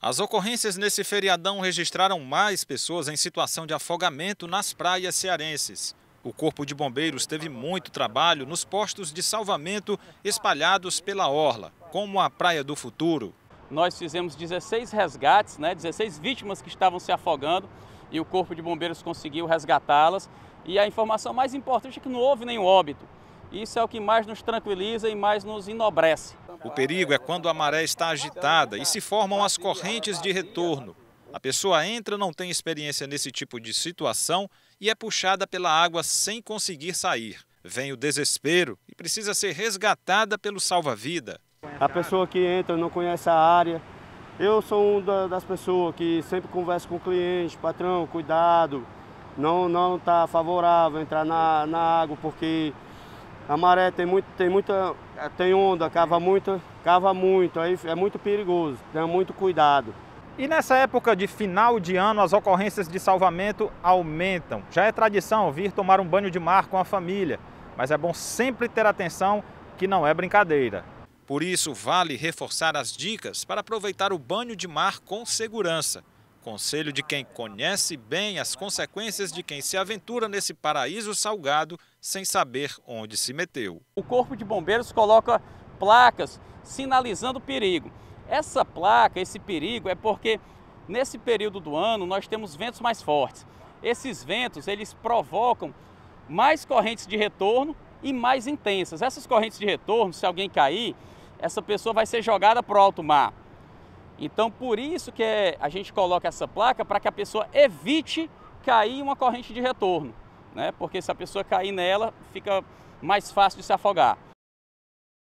As ocorrências nesse feriadão registraram mais pessoas em situação de afogamento nas praias cearenses. O Corpo de Bombeiros teve muito trabalho nos postos de salvamento espalhados pela orla, como a Praia do Futuro. Nós fizemos 16 resgates, né, 16 vítimas que estavam se afogando e o Corpo de Bombeiros conseguiu resgatá-las. E a informação mais importante é que não houve nenhum óbito. Isso é o que mais nos tranquiliza e mais nos enobrece. O perigo é quando a maré está agitada e se formam as correntes de retorno. A pessoa entra, não tem experiência nesse tipo de situação e é puxada pela água sem conseguir sair. Vem o desespero e precisa ser resgatada pelo salva-vida. A pessoa que entra não conhece a área. Eu sou uma das pessoas que sempre converso com o cliente, patrão, cuidado, não não está favorável entrar na, na água porque a maré tem, muito, tem muita. tem onda, cava muito, cava muito, aí é muito perigoso, tenha muito cuidado. E nessa época de final de ano, as ocorrências de salvamento aumentam. Já é tradição vir tomar um banho de mar com a família, mas é bom sempre ter atenção que não é brincadeira. Por isso, vale reforçar as dicas para aproveitar o banho de mar com segurança. Conselho de quem conhece bem as consequências de quem se aventura nesse paraíso salgado sem saber onde se meteu. O Corpo de Bombeiros coloca placas sinalizando perigo. Essa placa, esse perigo, é porque nesse período do ano nós temos ventos mais fortes. Esses ventos, eles provocam mais correntes de retorno e mais intensas. Essas correntes de retorno, se alguém cair, essa pessoa vai ser jogada para o alto mar. Então, por isso que é, a gente coloca essa placa para que a pessoa evite cair em uma corrente de retorno, né? Porque se a pessoa cair nela, fica mais fácil de se afogar.